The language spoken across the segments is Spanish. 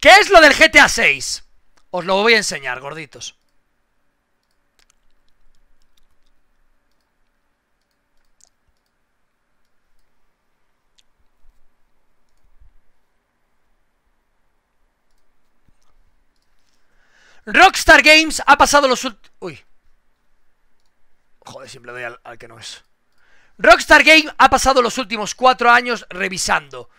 ¿Qué es lo del GTA 6? Os lo voy a enseñar, gorditos. Rockstar Games ha pasado los últimos... Uy. Joder, siempre doy al, que no es. Rockstar Games ha pasado los últimos cuatro años revisando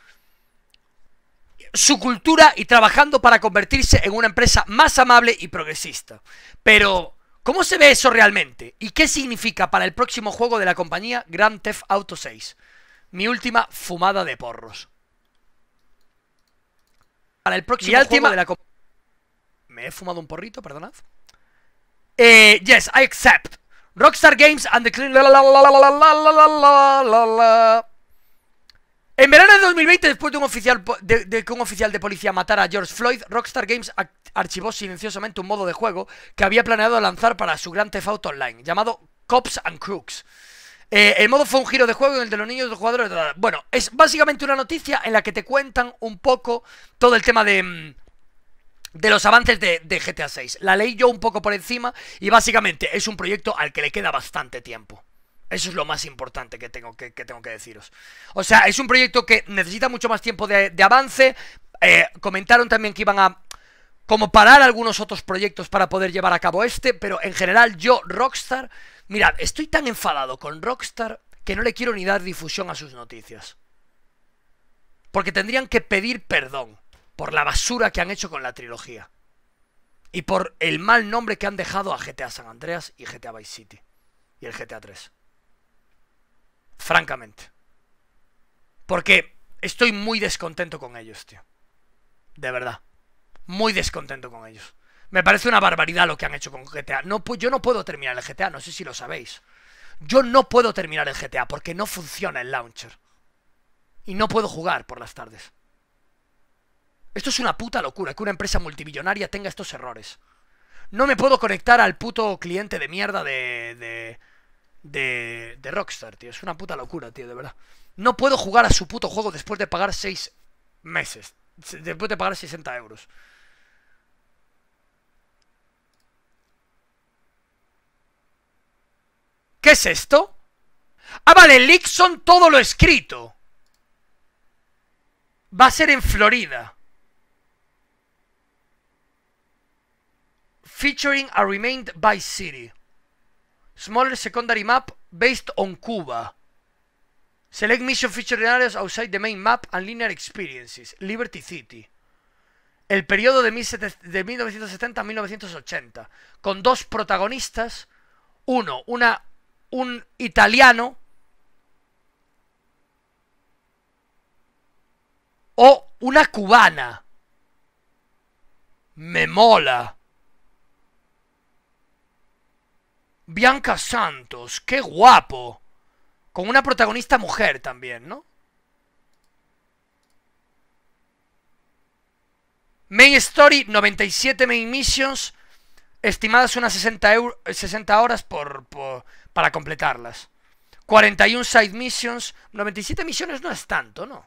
su cultura y trabajando para convertirse en una empresa más amable y progresista. Pero, ¿cómo se ve eso realmente? ¿Y qué significa para el próximo juego de la compañía Grand Theft Auto 6? Mi última fumada de porros. Para el próximo Mi de la compañía... Me he fumado un porrito, perdonad. yes, I accept. Rockstar Games and the Clean... En verano de 2020, después de, un oficial de, que un oficial de policía matara a George Floyd, Rockstar Games archivó silenciosamente un modo de juego que había planeado lanzar para su gran tefauto Online, llamado Cops and Crooks. Eh, el modo fue un giro de juego en el de los niños y los jugadores. Bueno, es básicamente una noticia en la que te cuentan un poco todo el tema de, mm, de los avances de, GTA VI. La leí yo un poco por encima y básicamente es un proyecto al que le queda bastante tiempo. Eso es lo más importante que tengo que, tengo que deciros. O sea, es un proyecto que necesita mucho más tiempo de, avance. Eh, comentaron también que iban a como parar algunos otros proyectos para poder llevar a cabo este, pero en general yo, Rockstar, mirad, estoy tan enfadado con Rockstar que no le quiero ni dar difusión a sus noticias. Porque tendrían que pedir perdón por la basura que han hecho con la trilogía. Y por el mal nombre que han dejado a GTA San Andreas y GTA Vice City. Y el GTA 3. Francamente. Porque estoy muy descontento con ellos, tío. De verdad. Muy descontento con ellos. Me parece una barbaridad lo que han hecho con GTA. No, yo no puedo terminar el GTA, no sé si lo sabéis. Yo no puedo terminar el GTA porque no funciona el launcher. Y no puedo jugar por las tardes. Esto es una puta locura que una empresa multimillonaria tenga estos errores. No me puedo conectar al puto cliente de mierda de, de, de, Rockstar, tío. Es una puta locura, tío, de verdad. No puedo jugar a su puto juego después de pagar 6 meses. Después de pagar 60 euros. ¿Qué es esto? Ah, vale, son todo lo escrito. Va a ser en Florida. Featuring a remained by city. Smaller secondary map based on Cuba. Select mission feature areas outside the main map and linear experiences. Liberty City. El periodo de, 1970 a 1980. Con dos protagonistas. Uno, una, un italiano. O una cubana. Me mola. Bianca Santos, qué guapo. Con una protagonista mujer también, ¿no? Main Story, 97 main missions, estimadas unas 60, 60 horas por, para completarlas. 41 side missions, 97 misiones no es tanto, ¿no?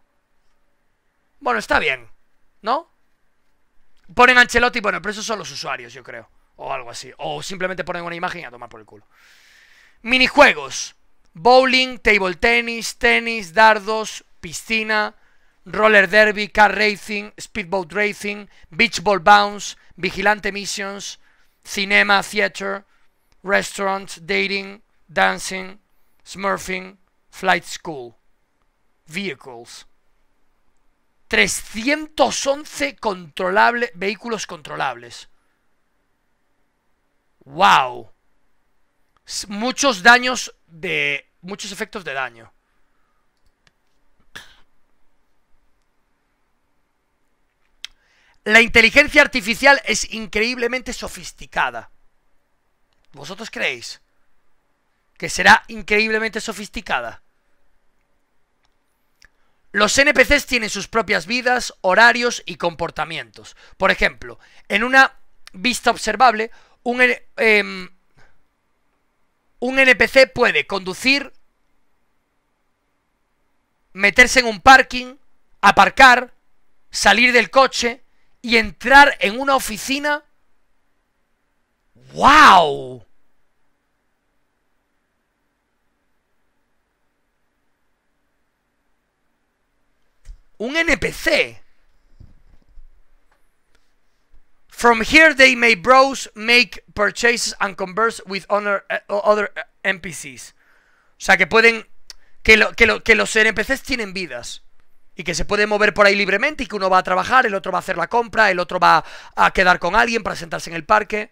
Bueno, está bien, ¿no? Ponen Ancelotti, bueno, pero esos son los usuarios, yo creo o algo así. O simplemente ponen una imagen y a tomar por el culo. Minijuegos. Bowling, table tennis, tenis, dardos, piscina, roller derby, car racing, speedboat racing, beach ball bounce, vigilante missions, cinema, theater, restaurant, dating, dancing, smurfing, flight school, vehicles. 311 controlable, vehículos controlables. ¡Wow! Muchos daños de... Muchos efectos de daño. La inteligencia artificial es increíblemente sofisticada. ¿Vosotros creéis que será increíblemente sofisticada? Los NPCs tienen sus propias vidas, horarios y comportamientos. Por ejemplo, en una vista observable, un, em, un NPC puede conducir, meterse en un parking, aparcar, salir del coche y entrar en una oficina. ¡Wow! Un NPC. From here they may browse, make purchases and converse with other eh, eh, NPCs. O sea, que pueden... Que, que, los NPCs tienen vidas. Y que se pueden mover por ahí libremente y que uno va a trabajar, el otro va a hacer la compra, el otro va a quedar con alguien para sentarse en el parque.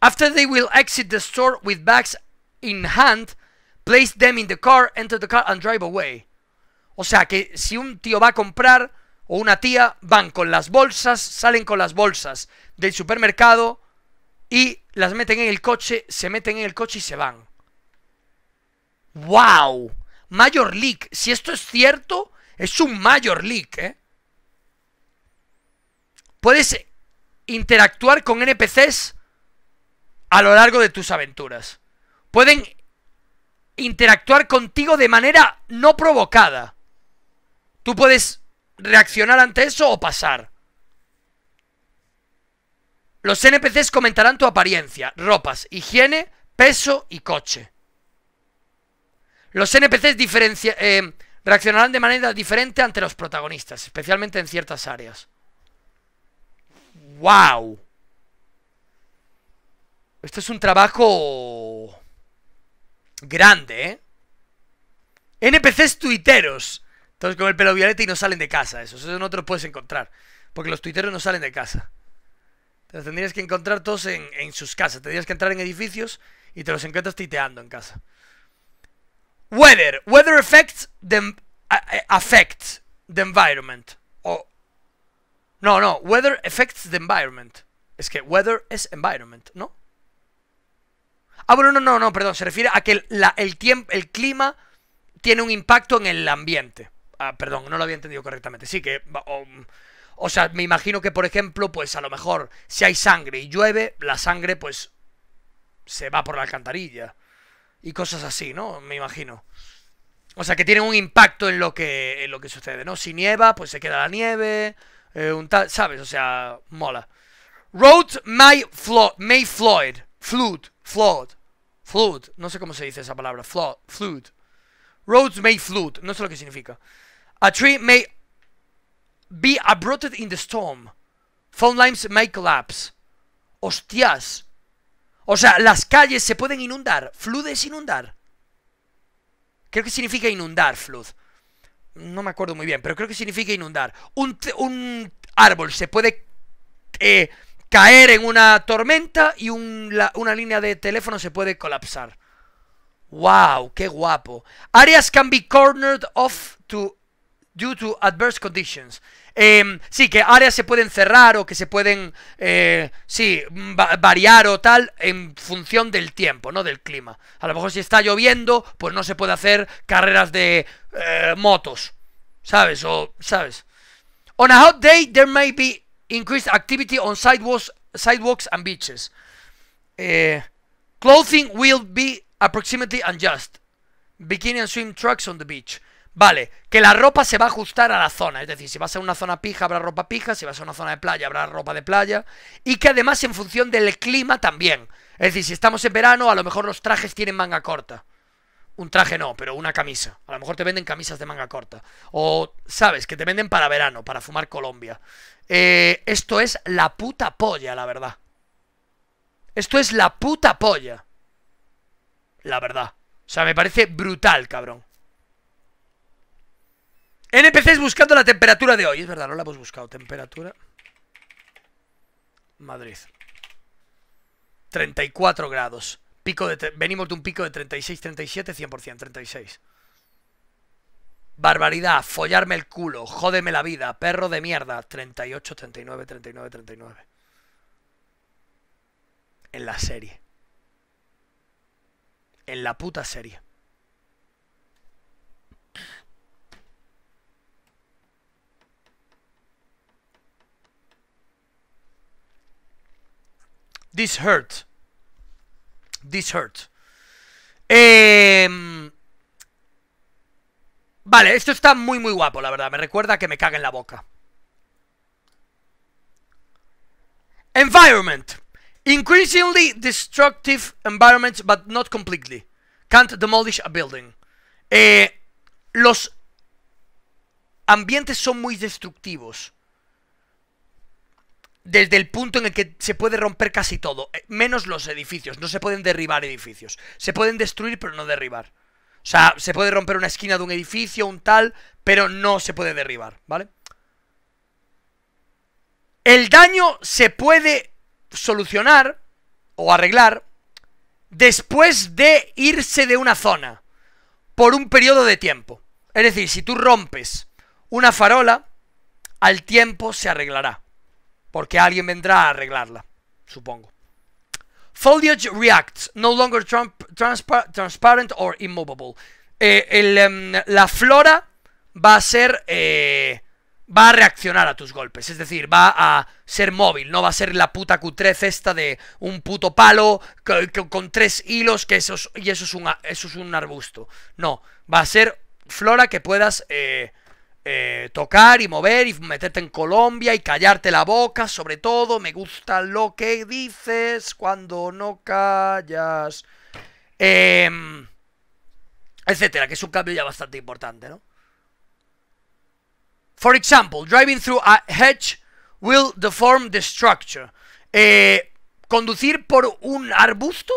After they will exit the store with bags in hand, place them in the car, enter the car and drive away. O sea que si un tío va a comprar, o una tía van con las bolsas, salen con las bolsas del supermercado y las meten en el coche, se meten en el coche y se van. ¡Wow! Major League, si esto es cierto, es un Major League, ¿eh? Puedes interactuar con NPCs a lo largo de tus aventuras. Pueden interactuar contigo de manera no provocada. Tú puedes reaccionar ante eso o pasar. Los NPCs comentarán tu apariencia, ropas, higiene, peso y coche. Los NPCs eh, reaccionarán de manera diferente ante los protagonistas, especialmente en ciertas áreas. ¡Wow! Esto es un trabajo grande, ¿eh? NPCs tuiteros. Entonces, con el pelo violeta y no salen de casa, eso. Eso no te lo puedes encontrar. Porque los tuiteros no salen de casa. Te los tendrías que encontrar todos en, sus casas. Tendrías que entrar en edificios y te los encuentras titeando en casa. Weather. Weather affects the, em, affects the environment. O, no, no. Weather affects the environment. Es que weather es environment, ¿no? Ah, bueno, no, no, no, perdón. Se refiere a que el, tiempo, el clima tiene un impacto en el ambiente. Ah, perdón, no lo había entendido correctamente. Sí, que... o sea, me imagino que, por ejemplo, pues a lo mejor si hay sangre y llueve, la sangre pues se va por la alcantarilla. Y cosas así, ¿no? Me imagino. O sea, que tienen un impacto en lo que, en lo que sucede, ¿no? Si nieva, pues se queda la nieve. Eh, un tal, ¿Sabes? O sea, mola. Road May, float May Floyd. Flood. Flood. Flood. No sé cómo se dice esa palabra. Flood. Flood. Road May Flood. No sé lo que significa. A tree may be uprooted in the storm. Phone lines may collapse. Hostias. O sea, las calles se pueden inundar. Flood es inundar. Creo que significa inundar, flood. No me acuerdo muy bien, pero creo que significa inundar. Un, árbol se puede eh, caer en una tormenta y una línea de teléfono se puede colapsar. ¡Wow! ¡Qué guapo! Areas can be cornered off to due to adverse conditions. Em, sí, que áreas se pueden cerrar o que se pueden, eh, sí, variar o tal en función del tiempo, ¿no? Del clima. A lo mejor si está lloviendo, pues no se puede hacer carreras de eh, motos, ¿sabes? O, ¿sabes? On a hot day, there may be increased activity on sidewalks, sidewalks and beaches. Eh, clothing will be approximately unjust. Bikini and swim trucks on the beach. Vale, que la ropa se va a ajustar a la zona, es decir, si vas a una zona pija habrá ropa pija, si vas a una zona de playa habrá ropa de playa, y que además en función del clima también. Es decir, si estamos en verano, a lo mejor los trajes tienen manga corta. Un traje no, pero una camisa. A lo mejor te venden camisas de manga corta. O, sabes, que te venden para verano, para fumar Colombia. Eh, esto es la puta polla, la verdad. Esto es la puta polla. La verdad. O sea, me parece brutal, cabrón. NPCs buscando la temperatura de hoy. Es verdad, no la hemos buscado. Temperatura. Madrid. 34 grados. Pico de Venimos de un pico de 36, 37, 100%, 36. Barbaridad, follarme el culo, jódeme la vida, perro de mierda. 38, 39, 39, 39. En la serie. En la puta serie. This Hurt. This Hurt. Em, vale, esto está muy, muy guapo, la verdad. Me recuerda que me caga en la boca. Environment. Increasingly destructive environments, but not completely. Can't demolish a building. Eh, los ambientes son muy destructivos desde el punto en el que se puede romper casi todo, eh, menos los edificios, no se pueden derribar edificios. Se pueden destruir, pero no derribar. O sea, se puede romper una esquina de un edificio, un tal, pero no se puede derribar, ¿vale? El daño se puede solucionar o arreglar después de irse de una zona por un periodo de tiempo. Es decir, si tú rompes una farola, al tiempo se arreglará. Porque alguien vendrá a arreglarla, supongo. Foliage reacts, no longer transparent or immovable. Eh, em, la flora va a ser... Eh, va a reaccionar a tus golpes, es decir, va a ser móvil, no va a ser la puta q esta de un puto palo con, tres hilos que eso y eso es, un, eso es un arbusto. No, va a ser flora que puedas eh, eh, tocar y mover y meterte en Colombia y callarte la boca, sobre todo. Me gusta lo que dices cuando no callas. Em, etcétera, que es un cambio ya bastante importante, ¿no? For example, driving through a hedge will deform the structure. Eh, ¿Conducir por un arbusto?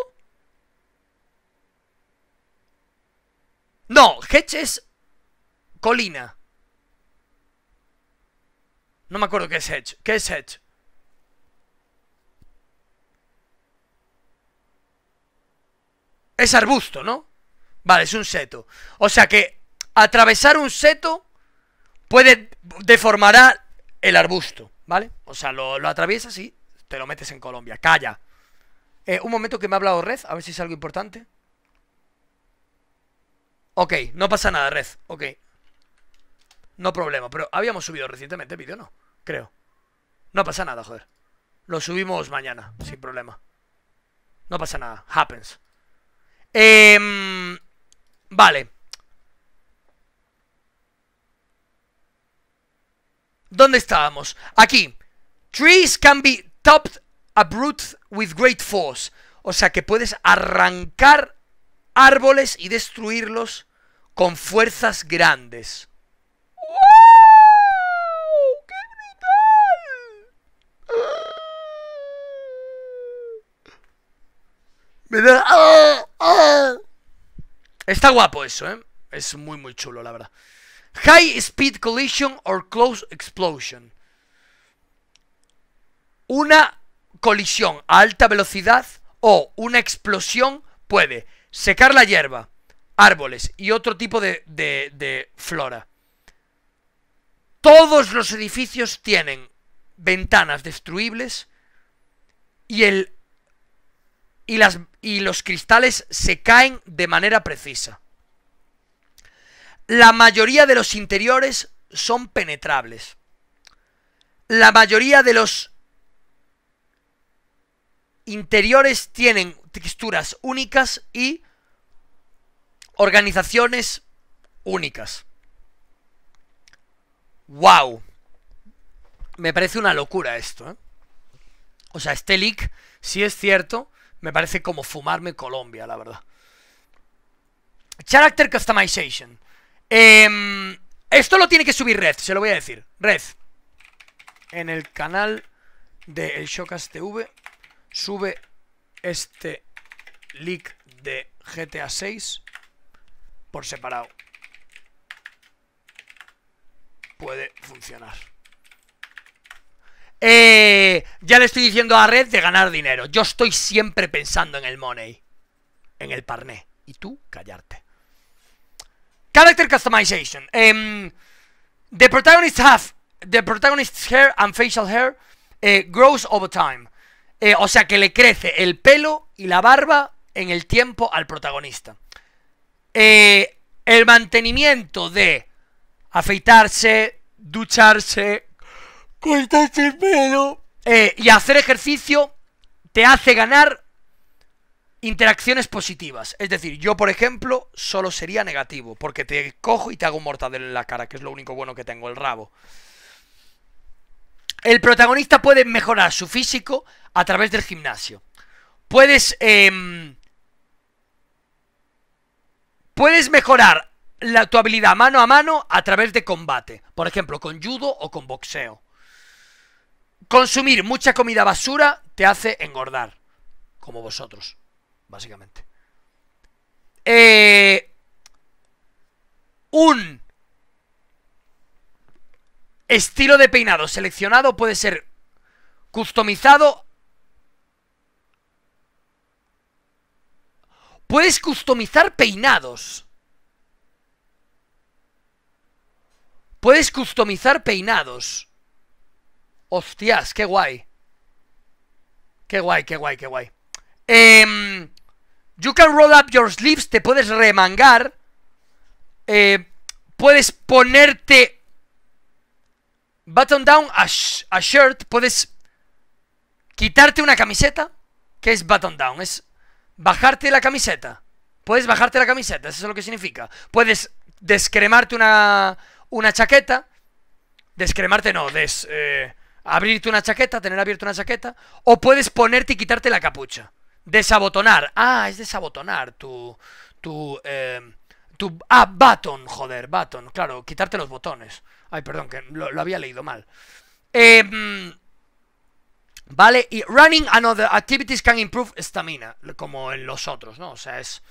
No, hedge es colina. No me acuerdo qué es Edge. ¿Qué es Edge? Es arbusto, ¿no? Vale, es un seto. O sea que atravesar un seto puede deformar el arbusto, ¿vale? O sea, lo, atraviesas y te lo metes en Colombia. Calla. Eh, un momento que me ha hablado Red, a ver si es algo importante. Ok, no pasa nada, Red. Ok. No problema, pero habíamos subido recientemente el vídeo, ¿no? creo. No pasa nada, joder. Lo subimos mañana, sin problema. No pasa nada, happens. Em, vale. ¿Dónde estábamos? Aquí. Trees can be topped abrupt with great force. O sea que puedes arrancar árboles y destruirlos con fuerzas grandes. Ah, ah. Está guapo eso, ¿eh? Es muy, muy chulo, la verdad. High Speed Collision or Close Explosion. Una colisión a alta velocidad o una explosión puede secar la hierba, árboles y otro tipo de flora. Todos los edificios tienen ventanas destruibles y el y, los cristales se caen de manera precisa. La mayoría de los interiores son penetrables. La mayoría de los interiores tienen texturas únicas y organizaciones únicas. ¡Wow! Me parece una locura esto. ¿eh? O sea, este leak, si es cierto, me parece como fumarme Colombia, la verdad. Character Customization. Em, esto lo tiene que subir Red, se lo voy a decir. Red. En el canal de El TV sube este leak de GTA 6 por separado. Puede funcionar. Eh, ya le estoy diciendo a Red de ganar dinero. Yo estoy siempre pensando en el money, en el parné. Y tú, callarte. Character customization. Em, the protagonists hair and facial hair eh, grows over time. Eh, o sea que le crece el pelo y la barba en el tiempo al protagonista. el mantenimiento de afeitarse, ducharse, el eh, y hacer ejercicio te hace ganar interacciones positivas. Es decir, yo, por ejemplo, solo sería negativo. Porque te cojo y te hago un mortadelo en la cara, que es lo único bueno que tengo, el rabo. El protagonista puede mejorar su físico a través del gimnasio. Puedes. Em, puedes mejorar la, tu habilidad mano a mano a través de combate. Por ejemplo, con judo o con boxeo. Consumir mucha comida basura te hace engordar, como vosotros, básicamente. Eh, un estilo de peinado seleccionado puede ser customizado. Puedes customizar peinados. Puedes customizar peinados. Hostias, qué guay. Qué guay, qué guay, qué guay. Em, you can roll up your sleeves, te puedes remangar. Eh, puedes ponerte button down a, a, shirt, puedes quitarte una camiseta, que es button down, es bajarte la camiseta. Puedes bajarte la camiseta, eso es lo que significa. Puedes descremarte una, una chaqueta. Descremarte no, des... Eh, abrirte una chaqueta, tener abierta una chaqueta, o puedes ponerte y quitarte la capucha. Desabotonar. Ah, es desabotonar tu. tu. Eh, tu ah, button, joder, button. Claro, quitarte los botones. Ay, perdón, que lo, había leído mal. Eh, vale, y running and other activities can improve stamina, como en los otros, ¿no? O sea, es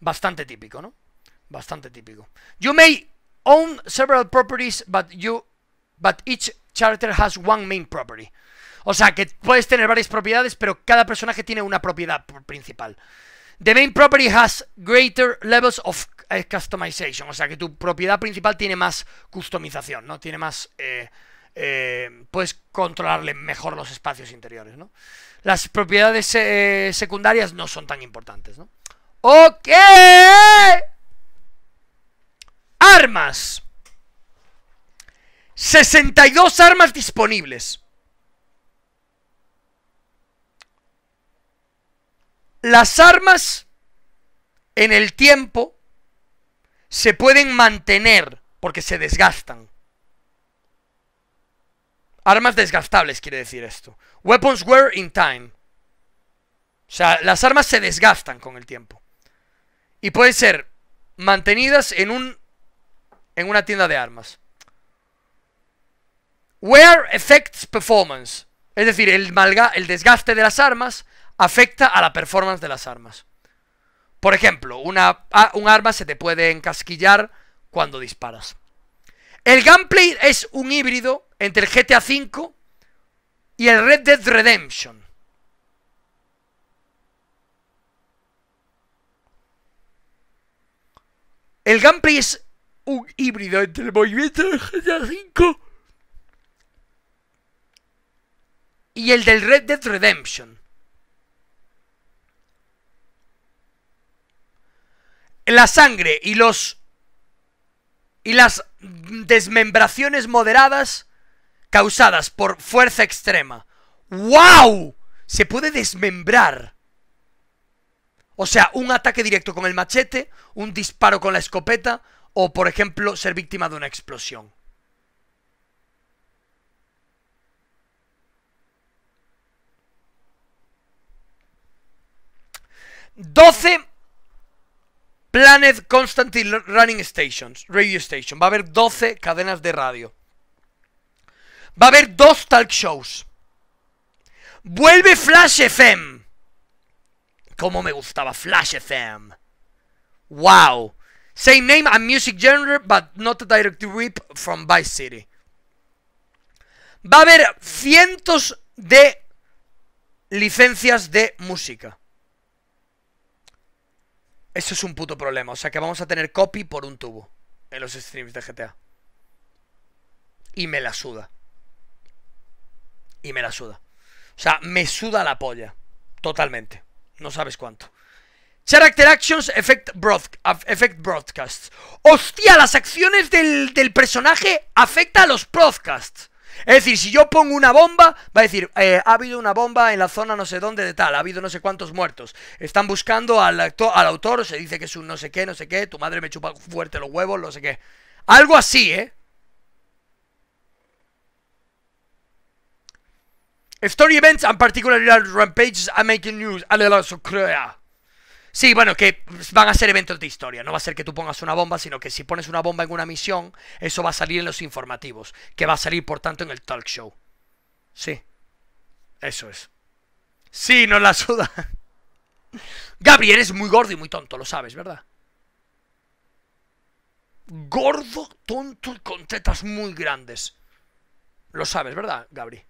bastante típico, ¿no? Bastante típico. You may own several properties, but you. But each Charter has one main property. O sea, que puedes tener varias propiedades, pero cada personaje tiene una propiedad principal. The main property has greater levels of customization. O sea, que tu propiedad principal tiene más customización, ¿no? Tiene más... Eh, eh, puedes controlarle mejor los espacios interiores, ¿no? Las propiedades eh, secundarias no son tan importantes, ¿no? ¡Ok! Armas. 62 armas disponibles. Las armas en el tiempo se pueden mantener porque se desgastan. Armas desgastables quiere decir esto. Weapons wear in time. O sea, las armas se desgastan con el tiempo. Y pueden ser mantenidas en un en una tienda de armas. Wear affects performance. Es decir, el, el desgaste de las armas afecta a la performance de las armas. Por ejemplo, una, ah, un arma se te puede encasquillar cuando disparas. El gameplay es un híbrido entre el GTA V y el Red Dead Redemption. El gameplay es un híbrido entre el movimiento del GTA V y el del Red Dead Redemption. La sangre y los y las desmembraciones moderadas causadas por fuerza extrema. ¡Wow! Se puede desmembrar. O sea, un ataque directo con el machete, un disparo con la escopeta o, por ejemplo, ser víctima de una explosión. 12 Planet Constantine Running Stations, Radio Station. Va a haber 12 cadenas de radio. Va a haber dos talk shows. Vuelve Flash FM. Como me gustaba Flash FM. Wow. Same name and music genre, but not a direct rip from Vice City. Va a haber cientos de licencias de música. Eso es un puto problema. O sea que vamos a tener copy por un tubo en los streams de GTA. Y me la suda. Y me la suda. O sea, me suda la polla. Totalmente. No sabes cuánto. Character Actions Effect, effect Broadcasts. ¡Hostia! Las acciones del, del personaje afecta a los broadcasts. Es decir, si yo pongo una bomba, va a decir, eh, ha habido una bomba en la zona no sé dónde de tal, ha habido no sé cuántos muertos. Están buscando al, autor, se dice que es un no sé qué, no sé qué, tu madre me chupa fuerte los huevos, no sé qué. Algo así, ¿eh? Story events and particular rampages are making news. Alelazo crea. Sí, bueno, que van a ser eventos de historia. No va a ser que tú pongas una bomba, sino que si pones una bomba en una misión, eso va a salir en los informativos, que va a salir, por tanto, en el talk show. Sí. Eso es. Sí, no la suda. Gabriel eres muy gordo y muy tonto, lo sabes, ¿verdad? Gordo, tonto y con tetas muy grandes. Lo sabes, ¿verdad, Gabriel?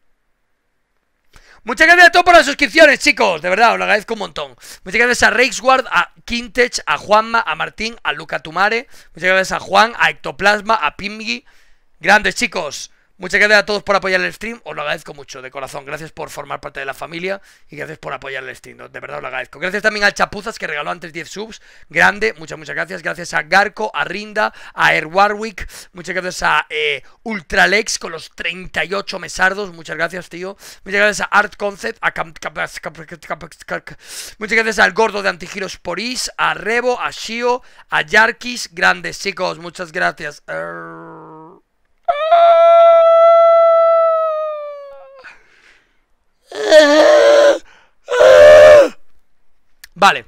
Muchas gracias a todos por las suscripciones, chicos. De verdad, os lo agradezco un montón. Muchas gracias a Reichsward, a Quintech, a Juanma, a Martín, a Luca Tumare. Muchas gracias a Juan, a Ectoplasma, a Pimgi. Grandes, chicos. Muchas gracias a todos por apoyar el stream, os lo agradezco mucho, de corazón. Gracias por formar parte de la familia y gracias por apoyar el stream, de verdad os lo agradezco. Gracias también al Chapuzas que regaló antes 10 subs, grande, muchas, muchas gracias. Gracias a Garco, a Rinda, a Air Warwick, muchas gracias a eh, Ultralex con los 38 mesardos, muchas gracias, tío. Muchas gracias a Art Concept, Muchas gracias al Gordo de Antigiros a Rebo, a Shio, a Yarkis, grandes chicos, muchas gracias. Vale.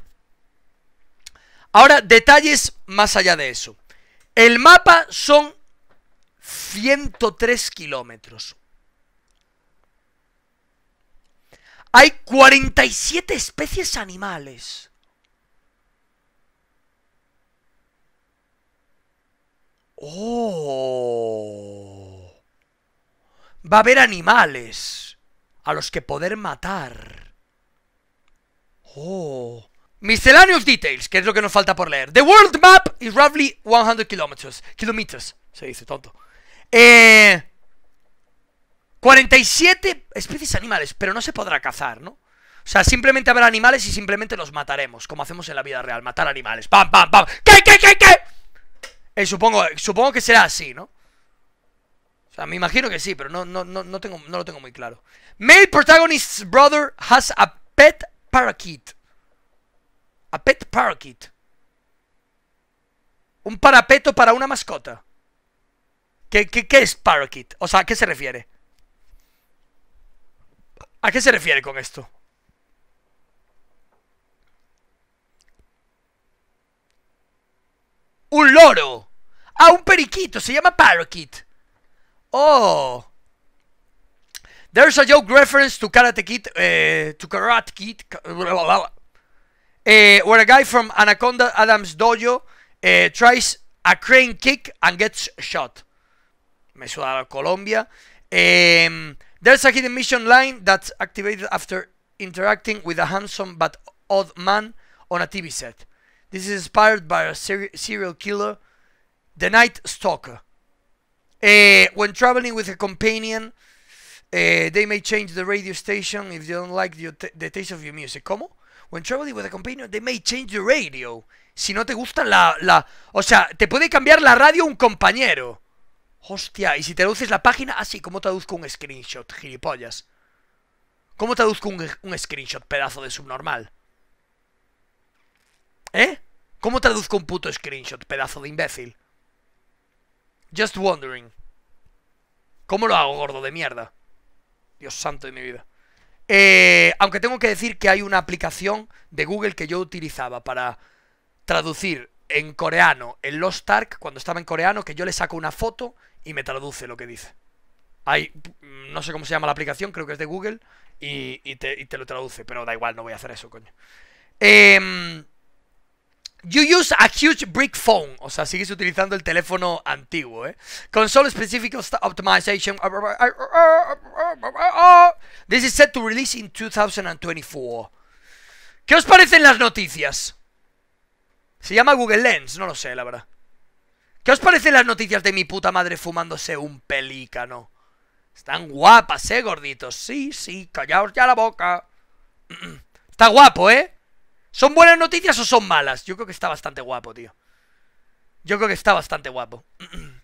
Ahora, detalles más allá de eso. El mapa son 103 kilómetros. Hay 47 especies animales. ¡Oh! Va a haber animales a los que poder matar. Oh. Miscellaneous details, que es lo que nos falta por leer. The world map is roughly 100 kilómetros. Kilómetros, se dice tonto. Eh, 47 especies animales, pero no se podrá cazar, ¿no? O sea, simplemente habrá animales y simplemente los mataremos, como hacemos en la vida real, matar animales. ¡Pam, pam, pam! ¿Qué, qué, qué, qué? Eh, supongo, supongo que será así, ¿no? me imagino que sí, pero no, no, tengo, no lo tengo muy claro. Male protagonist's brother has a pet parakeet. A pet parakeet. Un parapeto para una mascota. ¿Qué, qué, qué es parakeet? O sea, ¿a qué se refiere? ¿A qué se refiere con esto? Un loro. ah, un periquito. Se llama parakeet. Oh, there's a joke reference to Karate Kid, uh, to Karate Kid, uh, where a guy from Anaconda Adams Dojo uh, tries a crane kick and gets shot. Me suena Colombia. Um, there's a hidden mission line that's activated after interacting with a handsome but odd man on a TV set. This is inspired by a ser serial killer, The Night Stalker. Eh, when traveling with a companion, Eh they may change the radio station if they don't like the, taste of your music. ¿Cómo? When traveling with a companion, they may change the radio. Si no te gusta la, la... O sea, te puede cambiar la radio un compañero. Hostia, y si traduces la página... Así, ah, sí, ¿cómo traduzco un screenshot, gilipollas? ¿Cómo traduzco un, un screenshot, pedazo de subnormal? ¿Eh? ¿Cómo traduzco un puto screenshot, pedazo de imbécil? Just wondering. ¿Cómo lo hago, gordo de mierda? Dios santo de mi vida. Eh, aunque tengo que decir que hay una aplicación de Google que yo utilizaba para traducir en coreano el Lost Ark, cuando estaba en coreano, que yo le saco una foto y me traduce lo que dice. Hay, mm, no sé cómo se llama la aplicación, creo que es de Google, y, te, te, lo traduce, pero da igual, no voy a hacer eso, coño. Eh, You use a huge brick phone. O sea, sigues utilizando el teléfono antiguo, ¿eh? Console specific optimization. This is set to release in 2024. ¿Qué os parecen las noticias? Se llama Google Lens, no lo sé, la verdad. ¿Qué os parecen las noticias de mi puta madre fumándose un pelícano? Están guapas, ¿eh, gorditos? Sí, sí, callaos ya la boca. Está guapo, ¿eh? ¿Son buenas noticias o son malas? Yo creo que está bastante guapo, tío. Yo creo que está bastante guapo.